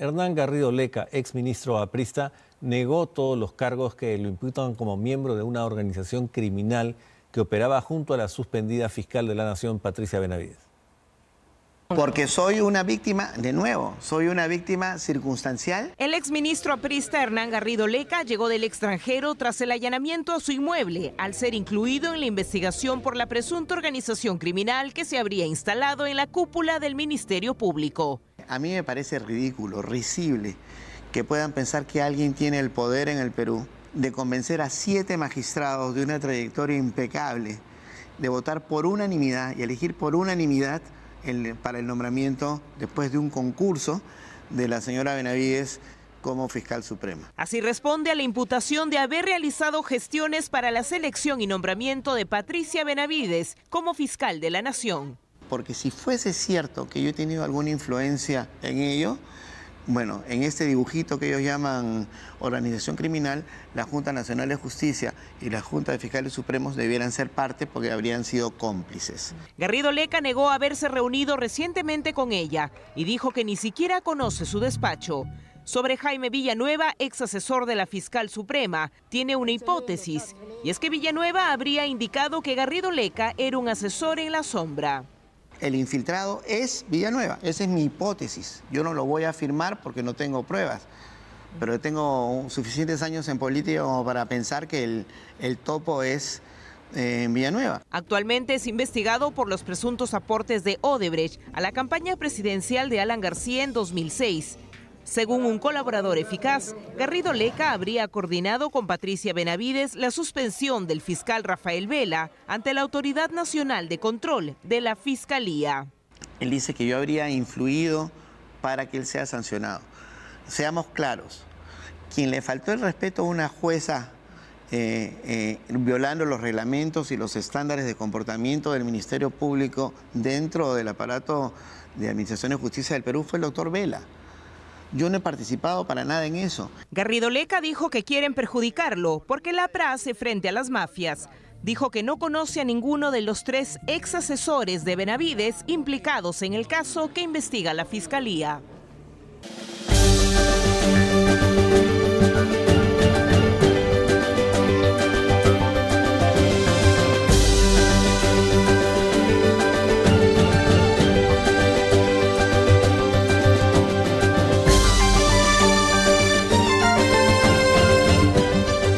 Hernán Garrido Leca, ex ministro aprista, negó todos los cargos que lo imputan como miembro de una organización criminal que operaba junto a la suspendida fiscal de la Nación, Patricia Benavides. Porque soy una víctima, de nuevo, soy una víctima circunstancial. El exministro aprista Hernán Garrido Leca llegó del extranjero tras el allanamiento a su inmueble, al ser incluido en la investigación por la presunta organización criminal que se habría instalado en la cúpula del Ministerio Público a mí me parece ridículo, risible, que puedan pensar que alguien tiene el poder en el Perú de convencer a siete magistrados de una trayectoria impecable de votar por unanimidad y elegir por unanimidad para el nombramiento después de un concurso de la señora Benavides como fiscal suprema. Así responde a la imputación de haber realizado gestiones para la selección y nombramiento de Patricia Benavides como fiscal de la Nación porque si fuese cierto que yo he tenido alguna influencia en ello, bueno, en este dibujito que ellos llaman organización criminal, la Junta Nacional de Justicia y la Junta de Fiscales Supremos debieran ser parte porque habrían sido cómplices. Garrido Leca negó haberse reunido recientemente con ella y dijo que ni siquiera conoce su despacho. Sobre Jaime Villanueva, ex asesor de la fiscal suprema, tiene una hipótesis, y es que Villanueva habría indicado que Garrido Leca era un asesor en la sombra el infiltrado es Villanueva. Esa es mi hipótesis. Yo no lo voy a afirmar porque no tengo pruebas. Pero tengo suficientes años en política para pensar que el, el topo es en eh, Villanueva. Actualmente es investigado por los presuntos aportes de Odebrecht a la campaña presidencial de Alan García en 2006. Según un colaborador eficaz, Garrido Leca habría coordinado con Patricia Benavides la suspensión del fiscal Rafael Vela ante la Autoridad Nacional de Control de la Fiscalía. Él dice que yo habría influido para que él sea sancionado. Seamos claros, quien le faltó el respeto a una jueza eh, eh, violando los reglamentos y los estándares de comportamiento del Ministerio Público dentro del aparato de Administración de Justicia del Perú fue el doctor Vela. Yo no he participado para nada en eso. Garrido Leca dijo que quieren perjudicarlo porque la hace frente a las mafias. Dijo que no conoce a ninguno de los tres ex asesores de Benavides implicados en el caso que investiga la fiscalía.